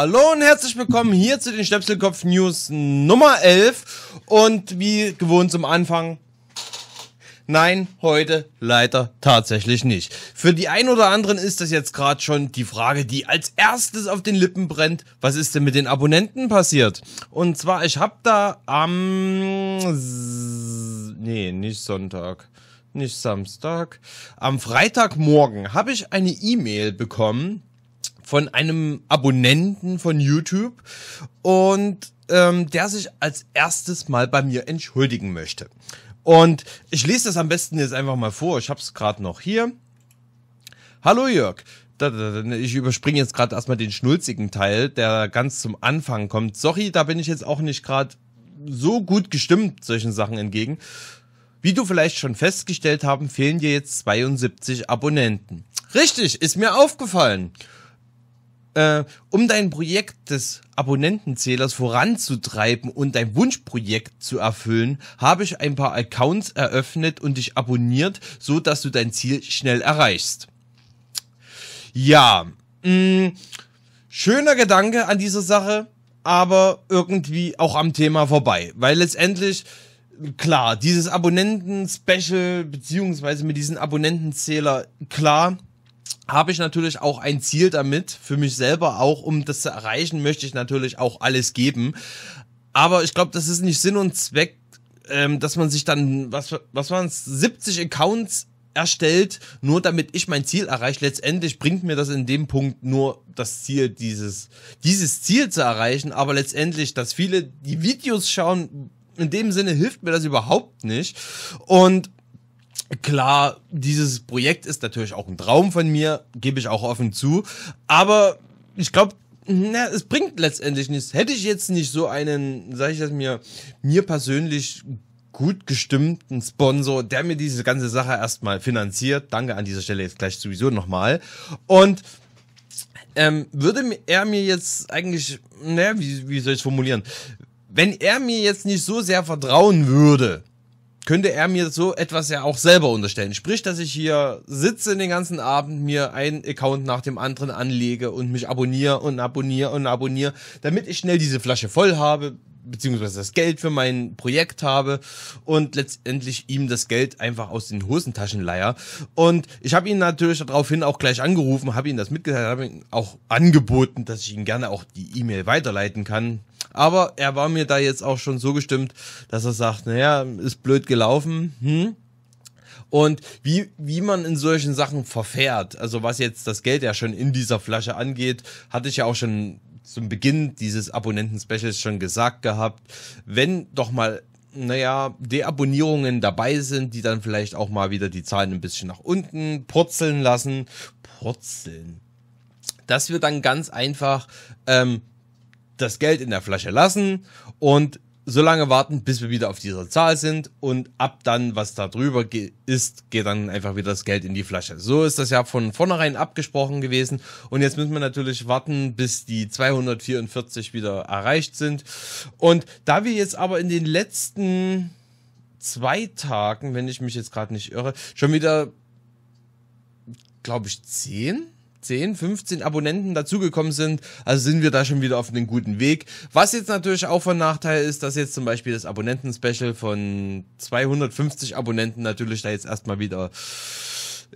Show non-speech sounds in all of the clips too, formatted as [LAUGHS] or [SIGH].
Hallo und herzlich willkommen hier zu den Stöpselkopf News Nummer 11. Und wie gewohnt zum Anfang. Nein, heute leider tatsächlich nicht. Für die ein oder anderen ist das jetzt gerade schon die Frage, die als erstes auf den Lippen brennt. Was ist denn mit den Abonnenten passiert? Und zwar, ich hab da am... Nee, nicht Sonntag nicht Samstag, am Freitagmorgen habe ich eine E-Mail bekommen von einem Abonnenten von YouTube und ähm, der sich als erstes mal bei mir entschuldigen möchte. Und ich lese das am besten jetzt einfach mal vor. Ich habe es gerade noch hier. Hallo Jörg. Ne, ich überspringe jetzt gerade erstmal den schnulzigen Teil, der ganz zum Anfang kommt. Sorry, da bin ich jetzt auch nicht gerade so gut gestimmt solchen Sachen entgegen. Wie du vielleicht schon festgestellt haben, fehlen dir jetzt 72 Abonnenten. Richtig, ist mir aufgefallen. Äh, um dein Projekt des Abonnentenzählers voranzutreiben und dein Wunschprojekt zu erfüllen, habe ich ein paar Accounts eröffnet und dich abonniert, so dass du dein Ziel schnell erreichst. Ja, mh, mm, schöner Gedanke an dieser Sache, aber irgendwie auch am Thema vorbei, weil letztendlich klar, dieses Abonnenten-Special, beziehungsweise mit diesem Abonnentenzähler, klar, habe ich natürlich auch ein Ziel damit für mich selber auch, um das zu erreichen, möchte ich natürlich auch alles geben. Aber ich glaube, das ist nicht Sinn und Zweck, ähm, dass man sich dann, was, was waren es, 70 Accounts erstellt, nur damit ich mein Ziel erreiche. Letztendlich bringt mir das in dem Punkt nur das Ziel, dieses, dieses Ziel zu erreichen. Aber letztendlich, dass viele die Videos schauen, in dem Sinne hilft mir das überhaupt nicht. Und Klar, dieses Projekt ist natürlich auch ein Traum von mir, gebe ich auch offen zu. Aber ich glaube, na, es bringt letztendlich nichts. Hätte ich jetzt nicht so einen, sage ich das mir, mir persönlich gut gestimmten Sponsor, der mir diese ganze Sache erstmal finanziert. Danke an dieser Stelle jetzt gleich sowieso nochmal. Und ähm, würde er mir jetzt eigentlich, naja, wie, wie soll ich es formulieren? Wenn er mir jetzt nicht so sehr vertrauen würde, könnte er mir so etwas ja auch selber unterstellen. Sprich, dass ich hier sitze den ganzen Abend, mir einen Account nach dem anderen anlege und mich abonniere und abonniere und abonniere, damit ich schnell diese Flasche voll habe, beziehungsweise das Geld für mein Projekt habe und letztendlich ihm das Geld einfach aus den Hosentaschen leier. Und ich habe ihn natürlich daraufhin auch gleich angerufen, habe ihm das mitgeteilt, habe ihm auch angeboten, dass ich ihm gerne auch die E-Mail weiterleiten kann, aber er war mir da jetzt auch schon so gestimmt, dass er sagt, naja, ist blöd gelaufen. Hm? Und wie, wie man in solchen Sachen verfährt, also was jetzt das Geld ja schon in dieser Flasche angeht, hatte ich ja auch schon zum Beginn dieses Abonnenten-Specials schon gesagt gehabt, wenn doch mal naja, Deabonnierungen dabei sind, die dann vielleicht auch mal wieder die Zahlen ein bisschen nach unten purzeln lassen. Purzeln. Dass wir dann ganz einfach ähm, das Geld in der Flasche lassen und so lange warten, bis wir wieder auf dieser Zahl sind und ab dann, was da drüber ge ist, geht dann einfach wieder das Geld in die Flasche. So ist das ja von vornherein abgesprochen gewesen und jetzt müssen wir natürlich warten, bis die 244 wieder erreicht sind. Und da wir jetzt aber in den letzten zwei Tagen, wenn ich mich jetzt gerade nicht irre, schon wieder, glaube ich, zehn 10, 15 Abonnenten dazugekommen sind. Also sind wir da schon wieder auf einem guten Weg. Was jetzt natürlich auch von Nachteil ist, dass jetzt zum Beispiel das Abonnenten-Special von 250 Abonnenten natürlich da jetzt erstmal wieder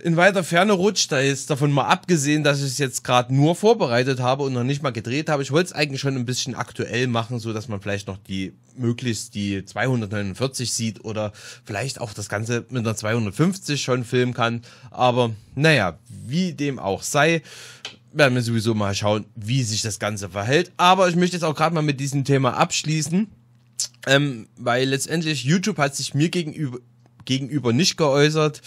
in weiter Ferne rutscht. Da ist davon mal abgesehen, dass ich es jetzt gerade nur vorbereitet habe und noch nicht mal gedreht habe. Ich wollte es eigentlich schon ein bisschen aktuell machen, so dass man vielleicht noch die möglichst die 249 sieht oder vielleicht auch das Ganze mit einer 250 schon filmen kann. Aber naja, wie dem auch sei werden wir sowieso mal schauen, wie sich das Ganze verhält. Aber ich möchte jetzt auch gerade mal mit diesem Thema abschließen. Ähm, weil letztendlich YouTube hat sich mir gegenüber gegenüber nicht geäußert,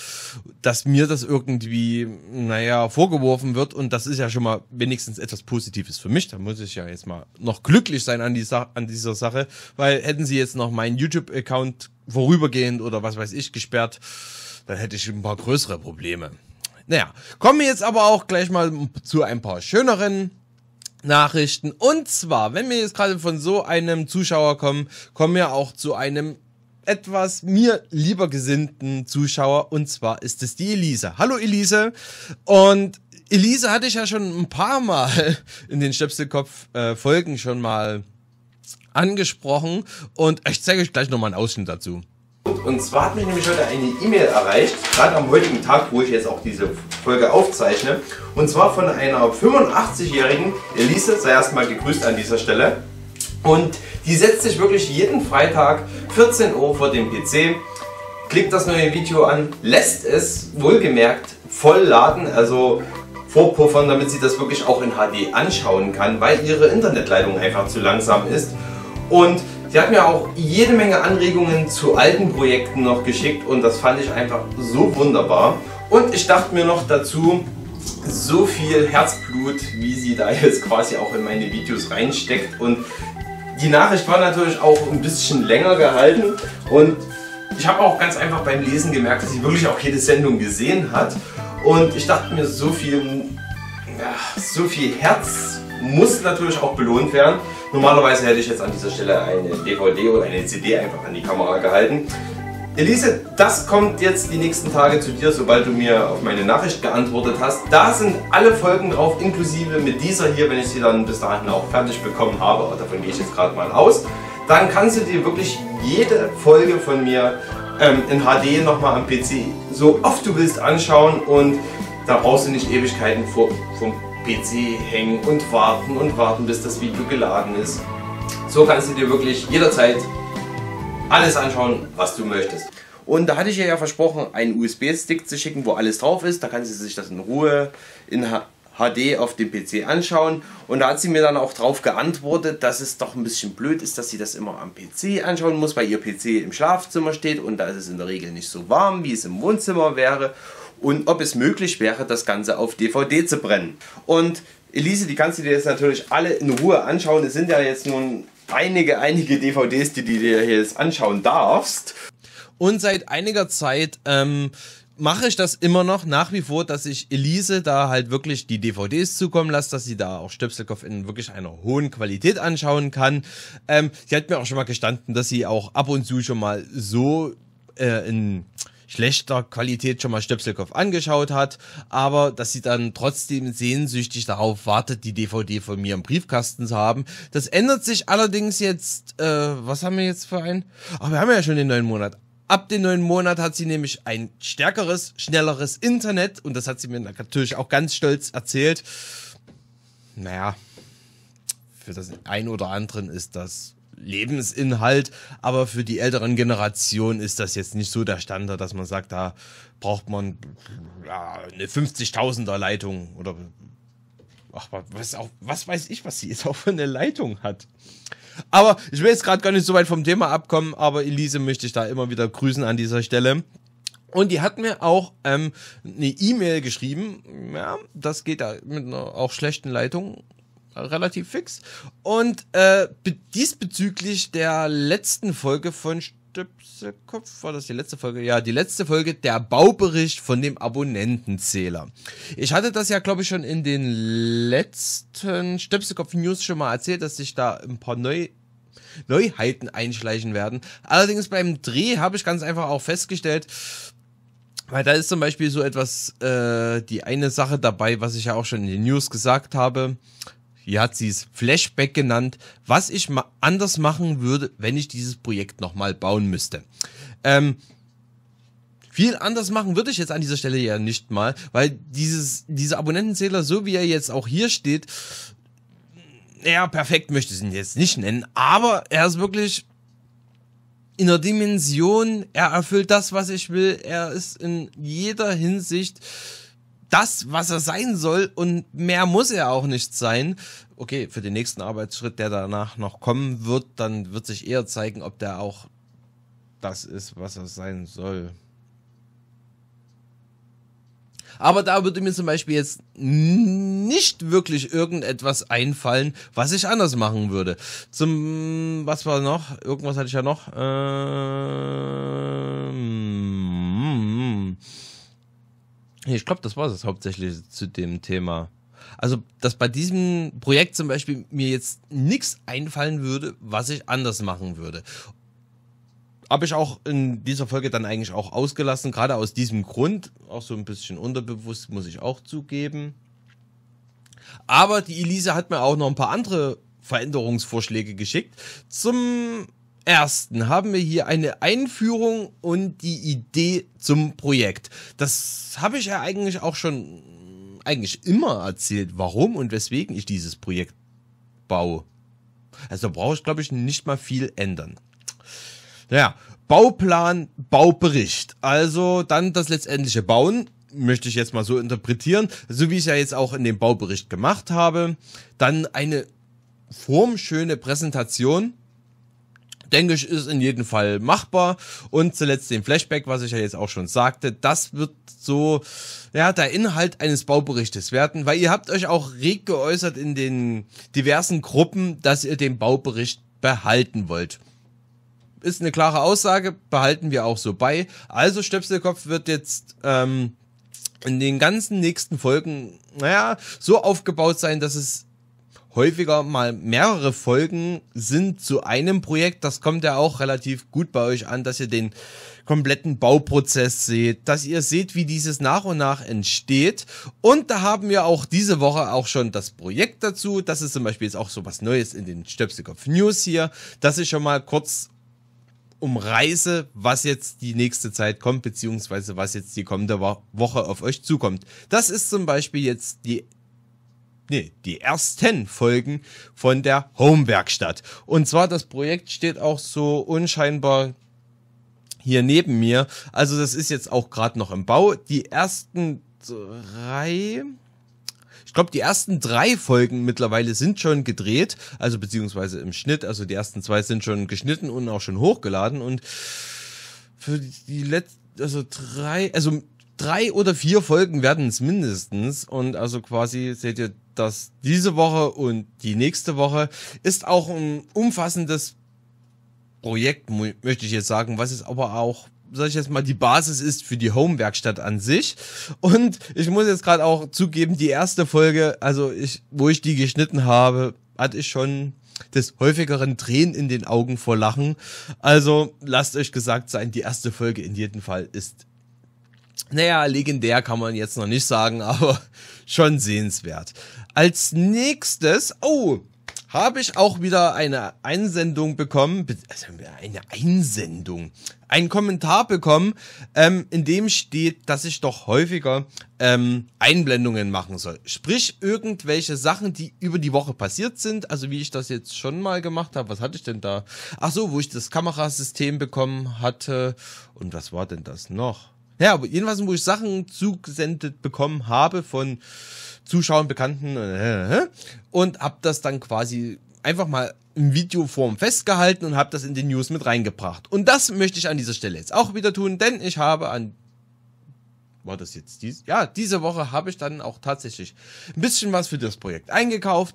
dass mir das irgendwie, naja, vorgeworfen wird. Und das ist ja schon mal wenigstens etwas Positives für mich. Da muss ich ja jetzt mal noch glücklich sein an, die Sa an dieser Sache, weil hätten sie jetzt noch meinen YouTube-Account vorübergehend oder was weiß ich gesperrt, dann hätte ich ein paar größere Probleme. Naja, kommen wir jetzt aber auch gleich mal zu ein paar schöneren Nachrichten. Und zwar, wenn wir jetzt gerade von so einem Zuschauer kommen, kommen wir auch zu einem etwas mir lieber gesinnten Zuschauer und zwar ist es die Elise. Hallo Elise und Elise hatte ich ja schon ein paar Mal [LAUGHS] in den Stöpselkopf-Folgen äh, schon mal angesprochen und ich zeige euch gleich nochmal einen Ausschnitt dazu. Und zwar hat mich nämlich heute eine E-Mail erreicht, gerade am heutigen Tag, wo ich jetzt auch diese Folge aufzeichne. Und zwar von einer 85-jährigen Elise, sei erstmal gegrüßt an dieser Stelle. Und die setzt sich wirklich jeden Freitag 14 Uhr vor dem PC, klickt das neue Video an, lässt es wohlgemerkt voll laden, also vorpuffern, damit sie das wirklich auch in HD anschauen kann, weil ihre Internetleitung einfach zu langsam ist. Und sie hat mir auch jede Menge Anregungen zu alten Projekten noch geschickt und das fand ich einfach so wunderbar. Und ich dachte mir noch dazu, so viel Herzblut, wie sie da jetzt quasi auch in meine Videos reinsteckt und die Nachricht war natürlich auch ein bisschen länger gehalten und ich habe auch ganz einfach beim Lesen gemerkt, dass sie wirklich auch jede Sendung gesehen hat und ich dachte mir, so viel, ja, so viel Herz muss natürlich auch belohnt werden. Normalerweise hätte ich jetzt an dieser Stelle eine DVD oder eine CD einfach an die Kamera gehalten. Elise, das kommt jetzt die nächsten Tage zu dir, sobald du mir auf meine Nachricht geantwortet hast. Da sind alle Folgen drauf, inklusive mit dieser hier, wenn ich sie dann bis dahin auch fertig bekommen habe. Aber Davon gehe ich jetzt gerade mal aus. Dann kannst du dir wirklich jede Folge von mir ähm, in HD nochmal am PC so oft du willst anschauen und da brauchst du nicht Ewigkeiten vor, vom PC hängen und warten und warten, bis das Video geladen ist. So kannst du dir wirklich jederzeit alles anschauen, was du möchtest. Und da hatte ich ihr ja versprochen, einen USB-Stick zu schicken, wo alles drauf ist. Da kann sie sich das in Ruhe in HD auf dem PC anschauen. Und da hat sie mir dann auch darauf geantwortet, dass es doch ein bisschen blöd ist, dass sie das immer am PC anschauen muss, weil ihr PC im Schlafzimmer steht und da ist es in der Regel nicht so warm, wie es im Wohnzimmer wäre. Und ob es möglich wäre, das Ganze auf DVD zu brennen. Und Elise, die kannst du dir jetzt natürlich alle in Ruhe anschauen. Es sind ja jetzt nun einige, einige DVDs, die du dir jetzt anschauen darfst. Und seit einiger Zeit ähm, mache ich das immer noch nach wie vor, dass ich Elise da halt wirklich die DVDs zukommen lasse, dass sie da auch Stöpselkopf in wirklich einer hohen Qualität anschauen kann. Ähm, sie hat mir auch schon mal gestanden, dass sie auch ab und zu schon mal so äh, in schlechter Qualität schon mal Stöpselkopf angeschaut hat, aber dass sie dann trotzdem sehnsüchtig darauf wartet, die DVD von mir im Briefkasten zu haben. Das ändert sich allerdings jetzt, äh, was haben wir jetzt für einen? Ach, wir haben ja schon den neuen Monat. Ab dem neuen Monat hat sie nämlich ein stärkeres, schnelleres Internet und das hat sie mir natürlich auch ganz stolz erzählt. Naja, für das ein oder anderen ist das Lebensinhalt, aber für die älteren Generationen ist das jetzt nicht so der Standard, dass man sagt, da braucht man ja, eine 50.000er Leitung oder ach, was, auch, was weiß ich, was sie jetzt auch für eine Leitung hat. Aber ich will jetzt gerade gar nicht so weit vom Thema abkommen, aber Elise möchte ich da immer wieder grüßen an dieser Stelle. Und die hat mir auch ähm, eine E-Mail geschrieben. Ja, das geht ja mit einer auch schlechten Leitung relativ fix. Und äh, diesbezüglich der letzten Folge von Stöpselkopf, war das die letzte Folge? Ja, die letzte Folge, der Baubericht von dem Abonnentenzähler. Ich hatte das ja, glaube ich, schon in den letzten Stöpselkopf-News schon mal erzählt, dass sich da ein paar neue Neuheiten einschleichen werden. Allerdings beim Dreh habe ich ganz einfach auch festgestellt, weil da ist zum Beispiel so etwas, äh, die eine Sache dabei, was ich ja auch schon in den News gesagt habe, wie hat sie es Flashback genannt, was ich ma anders machen würde, wenn ich dieses Projekt nochmal bauen müsste. Ähm, viel anders machen würde ich jetzt an dieser Stelle ja nicht mal, weil dieses, dieser Abonnentenzähler, so wie er jetzt auch hier steht, ja, perfekt möchte ich ihn jetzt nicht nennen, aber er ist wirklich in der Dimension, er erfüllt das, was ich will, er ist in jeder Hinsicht das, was er sein soll und mehr muss er auch nicht sein. Okay, für den nächsten Arbeitsschritt, der danach noch kommen wird, dann wird sich eher zeigen, ob der auch das ist, was er sein soll. Aber da würde mir zum Beispiel jetzt nicht wirklich irgendetwas einfallen, was ich anders machen würde. Zum, was war noch? Irgendwas hatte ich ja noch. Ähm, ich glaube, das war es hauptsächlich zu dem Thema. Also, dass bei diesem Projekt zum Beispiel mir jetzt nichts einfallen würde, was ich anders machen würde. Habe ich auch in dieser Folge dann eigentlich auch ausgelassen, gerade aus diesem Grund, auch so ein bisschen unterbewusst, muss ich auch zugeben. Aber die Elise hat mir auch noch ein paar andere Veränderungsvorschläge geschickt. Zum ersten haben wir hier eine Einführung und die Idee zum Projekt. Das habe ich ja eigentlich auch schon mm, eigentlich immer erzählt, warum und weswegen ich dieses Projekt baue. Also brauche ich, glaube ich, nicht mal viel ändern. Naja, Bauplan, Baubericht. Also dann das letztendliche Bauen, möchte ich jetzt mal so interpretieren, so wie ich ja jetzt auch in dem Baubericht gemacht habe. Dann eine formschöne Präsentation denke ich, ist in jedem Fall machbar. Und zuletzt den Flashback, was ich ja jetzt auch schon sagte. Das wird so, ja, der Inhalt eines Bauberichtes werden, weil ihr habt euch auch reg geäußert in den diversen Gruppen, dass ihr den Baubericht behalten wollt. Ist eine klare Aussage, behalten wir auch so bei. Also Stöpselkopf wird jetzt ähm, in den ganzen nächsten Folgen, naja, so aufgebaut sein, dass es häufiger mal mehrere Folgen sind zu einem Projekt. Das kommt ja auch relativ gut bei euch an, dass ihr den kompletten Bauprozess seht, dass ihr seht, wie dieses nach und nach entsteht. Und da haben wir auch diese Woche auch schon das Projekt dazu. Das ist zum Beispiel jetzt auch so was Neues in den Stöpselkopf News hier, dass ich schon mal kurz umreiße, was jetzt die nächste Zeit kommt, beziehungsweise was jetzt die kommende Woche auf euch zukommt. Das ist zum Beispiel jetzt die nee, die ersten Folgen von der Homewerkstatt. Und zwar das Projekt steht auch so unscheinbar hier neben mir. Also das ist jetzt auch gerade noch im Bau. Die ersten drei, ich glaube, die ersten drei Folgen mittlerweile sind schon gedreht, also beziehungsweise im Schnitt. Also die ersten zwei sind schon geschnitten und auch schon hochgeladen. Und für die letzten, also drei, also drei oder vier Folgen werden es mindestens. Und also quasi seht ihr dass diese Woche und die nächste Woche ist auch ein umfassendes Projekt, möchte ich jetzt sagen, was es aber auch sag ich jetzt mal, die Basis ist für die Home-Werkstatt an sich. Und ich muss jetzt gerade auch zugeben, die erste Folge, also ich, wo ich die geschnitten habe, hatte ich schon des häufigeren Tränen in den Augen vor Lachen. Also lasst euch gesagt sein, die erste Folge in jedem Fall ist naja, legendär kann man jetzt noch nicht sagen, [LAUGHS] aber schon sehenswert. Als nächstes, oh, habe ich auch wieder eine Einsendung bekommen, also eine Einsendung, einen Kommentar bekommen, ähm, in dem steht, dass ich doch häufiger ähm, Einblendungen machen soll. Sprich, irgendwelche Sachen, die über die Woche passiert sind, also wie ich das jetzt schon mal gemacht habe, was hatte ich denn da? Ach so, wo ich das Kamerasystem bekommen hatte und was war denn das noch? Ja, aber jedenfalls, wo ich Sachen zugesendet bekommen habe von Zuschauern, Bekannten äh, und hab das dann quasi einfach mal in Videoform festgehalten und hab das in den News mit reingebracht. Und das möchte ich an dieser Stelle jetzt auch wieder tun, denn ich habe an war das jetzt dies? Ja, diese Woche habe ich dann auch tatsächlich ein bisschen was für das Projekt eingekauft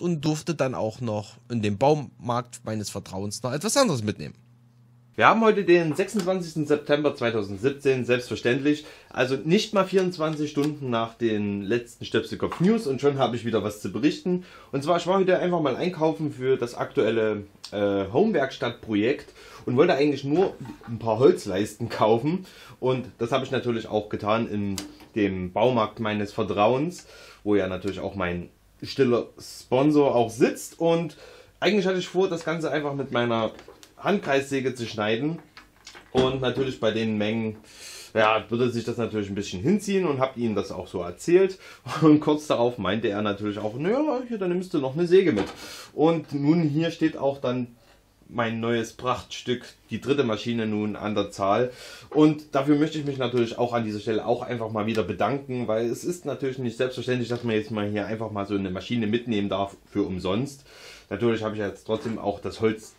und durfte dann auch noch in dem Baumarkt meines Vertrauens noch etwas anderes mitnehmen. Wir haben heute den 26. September 2017, selbstverständlich. Also nicht mal 24 Stunden nach den letzten Stöpselkopf News und schon habe ich wieder was zu berichten. Und zwar, ich war heute einfach mal einkaufen für das aktuelle äh, home und wollte eigentlich nur ein paar Holzleisten kaufen. Und das habe ich natürlich auch getan in dem Baumarkt meines Vertrauens, wo ja natürlich auch mein stiller Sponsor auch sitzt. Und eigentlich hatte ich vor, das Ganze einfach mit meiner Handkreissäge zu schneiden. Und natürlich bei den Mengen, ja, würde sich das natürlich ein bisschen hinziehen und habe ihm das auch so erzählt. Und kurz darauf meinte er natürlich auch, naja, hier, dann nimmst du noch eine Säge mit. Und nun hier steht auch dann mein neues Prachtstück, die dritte Maschine nun an der Zahl. Und dafür möchte ich mich natürlich auch an dieser Stelle auch einfach mal wieder bedanken, weil es ist natürlich nicht selbstverständlich, dass man jetzt mal hier einfach mal so eine Maschine mitnehmen darf für umsonst. Natürlich habe ich jetzt trotzdem auch das Holz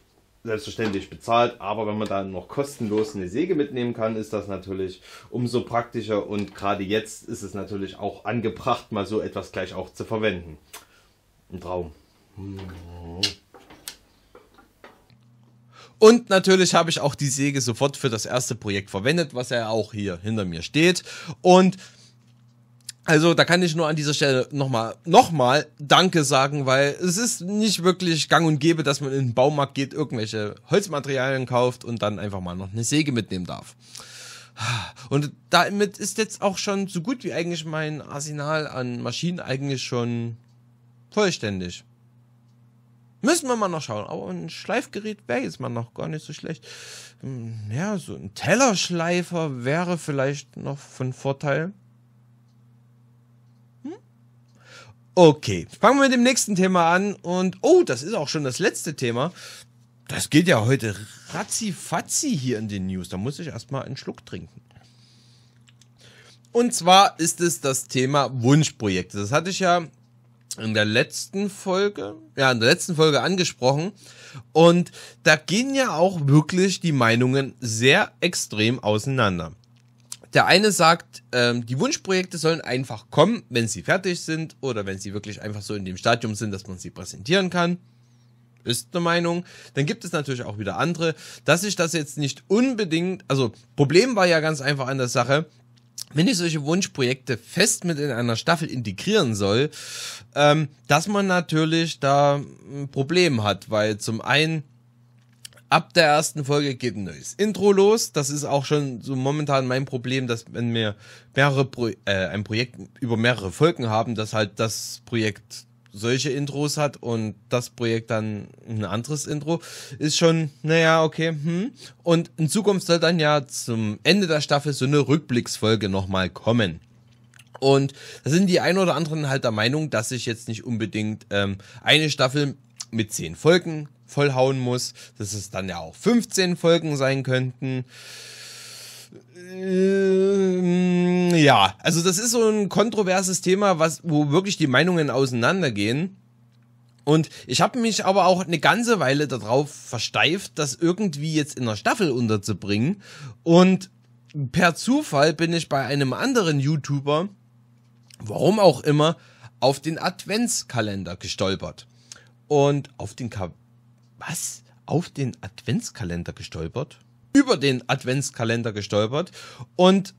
selbstverständlich bezahlt, aber wenn man dann noch kostenlos eine Säge mitnehmen kann, ist das natürlich umso praktischer und gerade jetzt ist es natürlich auch angebracht, mal so etwas gleich auch zu verwenden. Ein Traum. Und natürlich habe ich auch die Säge sofort für das erste Projekt verwendet, was ja auch hier hinter mir steht. Und also da kann ich nur an dieser Stelle nochmal nochmal Danke sagen, weil es ist nicht wirklich gang und gäbe, dass man in den Baumarkt geht, irgendwelche Holzmaterialien kauft und dann einfach mal noch eine Säge mitnehmen darf. Und damit ist jetzt auch schon so gut wie eigentlich mein Arsenal an Maschinen eigentlich schon vollständig. Müssen wir mal noch schauen. Aber ein Schleifgerät wäre jetzt mal noch gar nicht so schlecht. Hm, ja, so ein Tellerschleifer wäre vielleicht noch von Vorteil. Okay, fangen wir mit dem nächsten Thema an und oh, das ist auch schon das letzte Thema. Das geht ja heute ratzi-fatzi hier in den News. Da muss ich erstmal einen Schluck trinken. Und zwar ist es das Thema Wunschprojekte. Das hatte ich ja in der letzten Folge, ja, in der letzten Folge angesprochen. Und da gehen ja auch wirklich die Meinungen sehr extrem auseinander. Der eine sagt, ähm, die Wunschprojekte sollen einfach kommen, wenn sie fertig sind oder wenn sie wirklich einfach so in dem Stadium sind, dass man sie präsentieren kann. Ist eine Meinung. Dann gibt es natürlich auch wieder andere, dass ich das jetzt nicht unbedingt, also Problem war ja ganz einfach an der Sache, wenn ich solche Wunschprojekte fest mit in einer Staffel integrieren soll, ähm, dass man natürlich da ein Problem hat, weil zum einen Ab der ersten Folge geht ein neues Intro los. Das ist auch schon so momentan mein Problem, dass wenn wir mehrere Pro äh, ein Projekt über mehrere Folgen haben, dass halt das Projekt solche Intros hat und das Projekt dann ein anderes Intro, ist schon, naja, okay. Hm. Und in Zukunft soll dann ja zum Ende der Staffel so eine Rückblicksfolge nochmal kommen. Und da sind die ein oder anderen halt der Meinung, dass ich jetzt nicht unbedingt ähm, eine Staffel mit zehn Folgen vollhauen muss, dass es dann ja auch 15 Folgen sein könnten. Ähm, ja, also das ist so ein kontroverses Thema, was, wo wirklich die Meinungen auseinandergehen. Und ich habe mich aber auch eine ganze Weile darauf versteift, das irgendwie jetzt in der Staffel unterzubringen. Und per Zufall bin ich bei einem anderen YouTuber, warum auch immer, auf den Adventskalender gestolpert. Und auf den Ka was? Auf den Adventskalender gestolpert? Über den Adventskalender gestolpert. Und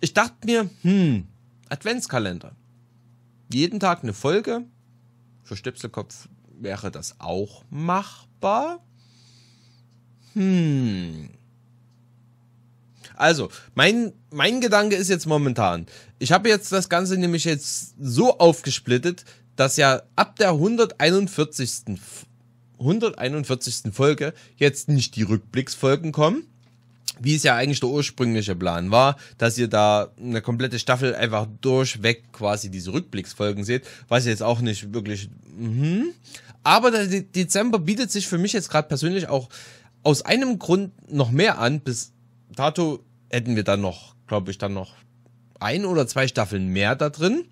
ich dachte mir, hm, Adventskalender. Jeden Tag eine Folge. Für Stöpselkopf wäre das auch machbar. Hm. Also, mein, mein Gedanke ist jetzt momentan. Ich habe jetzt das Ganze nämlich jetzt so aufgesplittet, dass ja ab der 141. 141. Folge jetzt nicht die Rückblicksfolgen kommen, wie es ja eigentlich der ursprüngliche Plan war, dass ihr da eine komplette Staffel einfach durchweg quasi diese Rückblicksfolgen seht, was jetzt auch nicht wirklich. Mh. Aber der Dezember bietet sich für mich jetzt gerade persönlich auch aus einem Grund noch mehr an. Bis dato hätten wir dann noch, glaube ich, dann noch ein oder zwei Staffeln mehr da drin.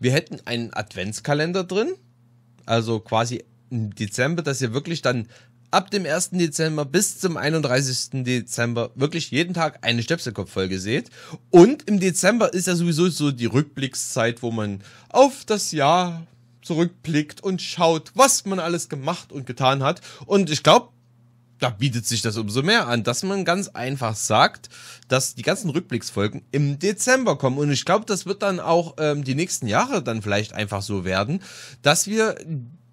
Wir hätten einen Adventskalender drin, also quasi Dezember, dass ihr wirklich dann ab dem 1. Dezember bis zum 31. Dezember wirklich jeden Tag eine Stöpselkopffolge seht. Und im Dezember ist ja sowieso so die Rückblickszeit, wo man auf das Jahr zurückblickt und schaut, was man alles gemacht und getan hat. Und ich glaube, da bietet sich das umso mehr an, dass man ganz einfach sagt, dass die ganzen Rückblicksfolgen im Dezember kommen. Und ich glaube, das wird dann auch ähm, die nächsten Jahre dann vielleicht einfach so werden, dass wir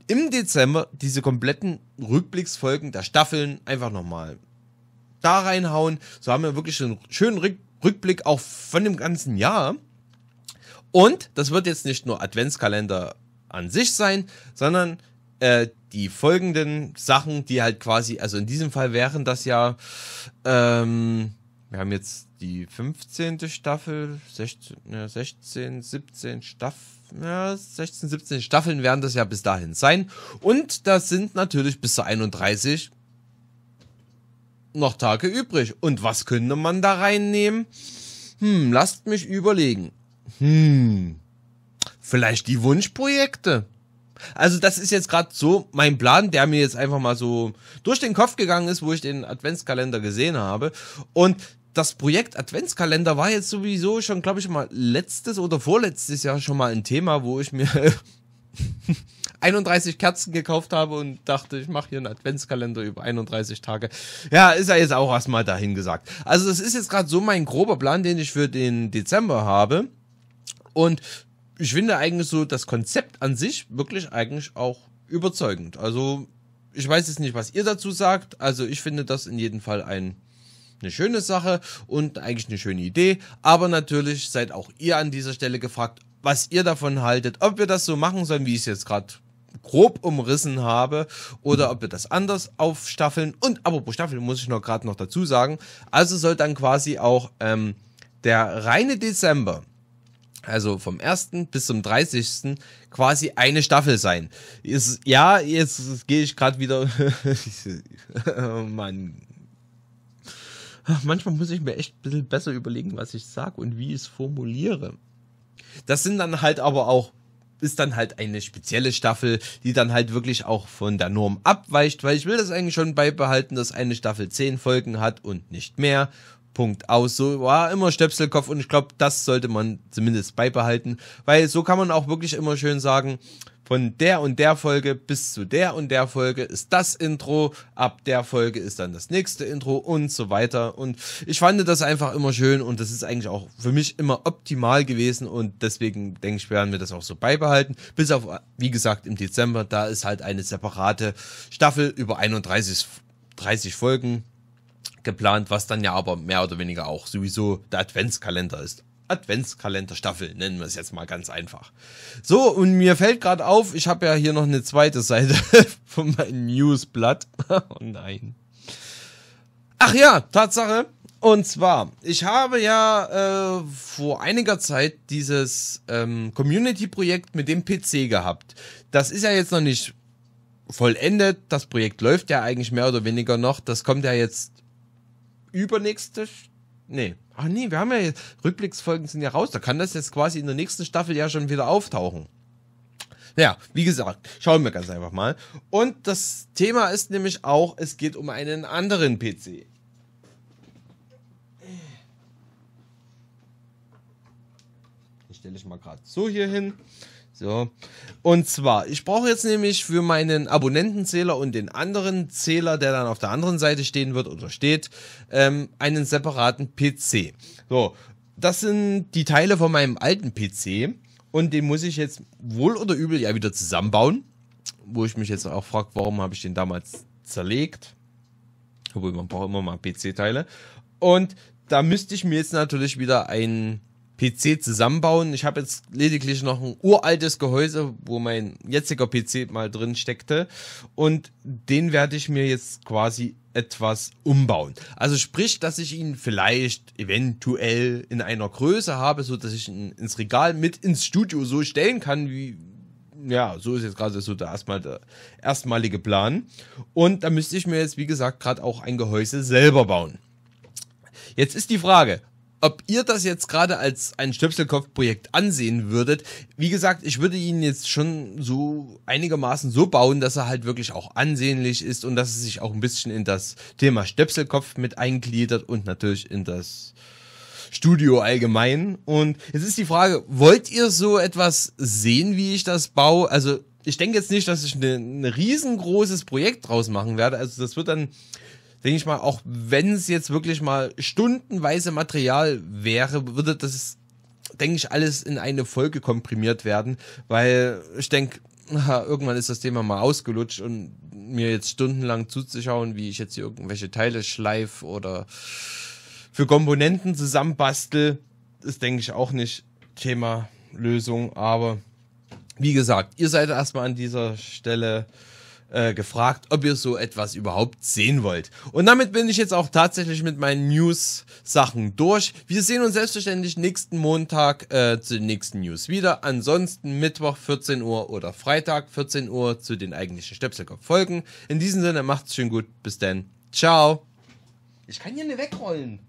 im Dezember diese kompletten Rückblicksfolgen der Staffeln einfach nochmal da reinhauen. So haben wir wirklich einen schönen Rückblick auch von dem ganzen Jahr. Und das wird jetzt nicht nur Adventskalender an sich sein, sondern äh, die folgenden Sachen, die halt quasi, also in diesem Fall wären das ja ähm, wir haben jetzt die 15. Staffel, 16, 16 17 Staffeln, ja, 16, 17 Staffeln werden das ja bis dahin sein. Und das sind natürlich bis zu 31 noch Tage übrig. Und was könnte man da reinnehmen? Hm, lasst mich überlegen. Hm, vielleicht die Wunschprojekte. Also das ist jetzt gerade so mein Plan, der mir jetzt einfach mal so durch den Kopf gegangen ist, wo ich den Adventskalender gesehen habe. Und das Projekt Adventskalender war jetzt sowieso schon, glaube ich, mal letztes oder vorletztes Jahr schon mal ein Thema, wo ich mir 31 [LAUGHS] Kerzen gekauft habe und dachte, ich mache hier einen Adventskalender über 31 Tage. Ja, ist ja jetzt auch erstmal dahin gesagt. Also das ist jetzt gerade so mein grober Plan, den ich für den Dezember habe. Und ich finde eigentlich so das Konzept an sich wirklich eigentlich auch überzeugend. Also ich weiß jetzt nicht, was ihr dazu sagt. Also ich finde das in jedem Fall ein eine schöne Sache und eigentlich eine schöne Idee. Aber natürlich seid auch ihr an dieser Stelle gefragt, was ihr davon haltet, ob wir das so machen sollen, wie ich es jetzt gerade grob umrissen habe oder ob wir das anders aufstaffeln. Und apropos Staffeln muss ich noch gerade noch dazu sagen. Also soll dann quasi auch ähm, der reine Dezember, also vom 1. bis zum 30. quasi eine Staffel sein. Ist, ja, jetzt gehe ich gerade wieder. [LAUGHS] oh Mann. [LAUGHS] manchmal muss ich mir echt ein bisschen besser überlegen, was ich sage und wie ich es formuliere. Das sind dann halt aber auch, ist dann halt eine spezielle Staffel, die dann halt wirklich auch von der Norm abweicht, weil ich will das eigentlich schon beibehalten, dass eine Staffel 10 Folgen hat und nicht mehr. Punkt aus. So war immer Stöpselkopf und ich glaube, das sollte man zumindest beibehalten, weil so kann man auch wirklich immer schön sagen, von der und der Folge bis zu der und der Folge ist das Intro, ab der Folge ist dann das nächste Intro und so weiter. Und ich fand das einfach immer schön und das ist eigentlich auch für mich immer optimal gewesen und deswegen denke ich, werden wir das auch so beibehalten. Bis auf, wie gesagt, im Dezember, da ist halt eine separate Staffel über 31 30 Folgen geplant, was dann ja aber mehr oder weniger auch sowieso der Adventskalender ist. Adventskalender-Staffel, nennen wir es jetzt mal ganz einfach. So, und mir fällt gerade auf, ich habe ja hier noch eine zweite Seite [LAUGHS] von meinem Newsblatt. [LAUGHS] oh nein. Ach ja, Tatsache. Und zwar, ich habe ja äh, vor einiger Zeit dieses ähm, Community-Projekt mit dem PC gehabt. Das ist ja jetzt noch nicht vollendet. Das Projekt läuft ja eigentlich mehr oder weniger noch. Das kommt ja jetzt übernächste. Nee. Ach nee, wir haben ja jetzt. Rückblicksfolgen sind ja raus. Da kann das jetzt quasi in der nächsten Staffel ja schon wieder auftauchen. Naja, wie gesagt, schauen wir ganz einfach mal. Und das Thema ist nämlich auch, es geht um einen anderen PC. Den stelle ich mal gerade so hier hin. So. Und zwar, ich brauche jetzt nämlich für meinen Abonnentenzähler und den anderen Zähler, der dann auf der anderen Seite stehen wird oder steht, ähm, einen separaten PC. So, das sind die Teile von meinem alten PC und den muss ich jetzt wohl oder übel ja wieder zusammenbauen. Wo ich mich jetzt auch frage, warum habe ich den damals zerlegt? Obwohl man braucht immer mal PC-Teile. Und da müsste ich mir jetzt natürlich wieder einen PC zusammenbauen. Ich habe jetzt lediglich noch ein uraltes Gehäuse, wo mein jetziger PC mal drin steckte. Und den werde ich mir jetzt quasi etwas umbauen. Also sprich, dass ich ihn vielleicht eventuell in einer Größe habe, so dass ich ihn ins Regal mit ins Studio so stellen kann, wie ja, so ist jetzt gerade so der, erstmal, der erstmalige Plan. Und da müsste ich mir jetzt, wie gesagt, gerade auch ein Gehäuse selber bauen. Jetzt ist die Frage, ob ihr das jetzt gerade als ein Stöpselkopfprojekt ansehen würdet. Wie gesagt, ich würde ihn jetzt schon so einigermaßen so bauen, dass er halt wirklich auch ansehnlich ist und dass es sich auch ein bisschen in das Thema Stöpselkopf mit eingliedert und natürlich in das Studio allgemein. Und jetzt ist die Frage, wollt ihr so etwas sehen, wie ich das baue? Also ich denke jetzt nicht, dass ich ein riesengroßes Projekt draus machen werde. Also das wird dann denke ich mal, auch wenn es jetzt wirklich mal stundenweise Material wäre, würde das, denke ich, alles in eine Folge komprimiert werden, weil ich denke, irgendwann ist das Thema mal ausgelutscht und mir jetzt stundenlang zuzuschauen, wie ich jetzt hier irgendwelche Teile schleife oder für Komponenten zusammenbastel, ist, denke ich, auch nicht Thema Lösung, aber wie gesagt, ihr seid erstmal an dieser Stelle äh, gefragt, ob ihr so etwas überhaupt sehen wollt. Und damit bin ich jetzt auch tatsächlich mit meinen News-Sachen durch. Wir sehen uns selbstverständlich nächsten Montag äh, zu den nächsten News wieder. Ansonsten Mittwoch 14 Uhr oder Freitag 14 Uhr zu den eigentlichen Stöpselkopf-Folgen. In diesem Sinne, macht's schön gut. Bis dann. Ciao. Ich kann hier nicht wegrollen.